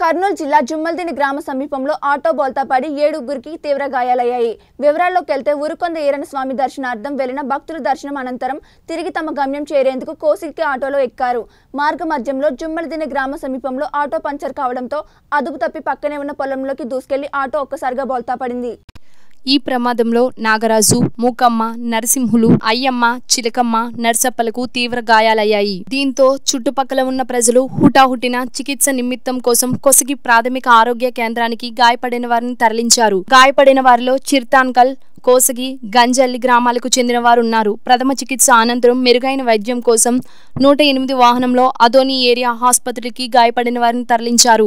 కర్నూలు జిల్లా జుమ్మల్దిని గ్రామ సమీపంలో ఆటో బోల్తా పడి ఏడుగురికి తీవ్ర గాయాలయ్యాయి వివరాల్లోకి వెళ్తే ఉరుకొంద ఈరణ స్వామి దర్శనార్థం వెళ్లిన భక్తుల దర్శనం అనంతరం తిరిగి తమ గమ్యం చేరేందుకు కోసికి ఆటోలో ఎక్కారు మార్గ మధ్యంలో జుమ్మల్దిని గ్రామ సమీపంలో ఆటో పంచర్ కావడంతో అదుపు తప్పి పక్కనే ఉన్న పొలంలోకి దూసుకెళ్లి ఆటో ఒక్కసారిగా బోల్తా పడింది ఈ ప్రమాదంలో నాగరాజు మూకమ్మ నరసింహులు అయ్యమ్మ చిలకమ్మ నర్సప్పలకు తీవ్ర గాయాలయ్యాయి దీంతో చుట్టుపక్కల ఉన్న ప్రజలు హుటాహుటిన చికిత్స నిమిత్తం కోసం కొసగి ప్రాథమిక ఆరోగ్య కేంద్రానికి గాయపడిన వారిని తరలించారు గాయపడిన వారిలో చిర్తాన్కల్ కోసగి గంజల్లి గ్రామాలకు చెందిన వారు ఉన్నారు ప్రథమ చికిత్స అనంతరం మెరుగైన వైద్యం కోసం నూట ఎనిమిది వాహనంలో అదోని ఏరియా ఆసుపత్రికి గాయపడిన వారిని తరలించారు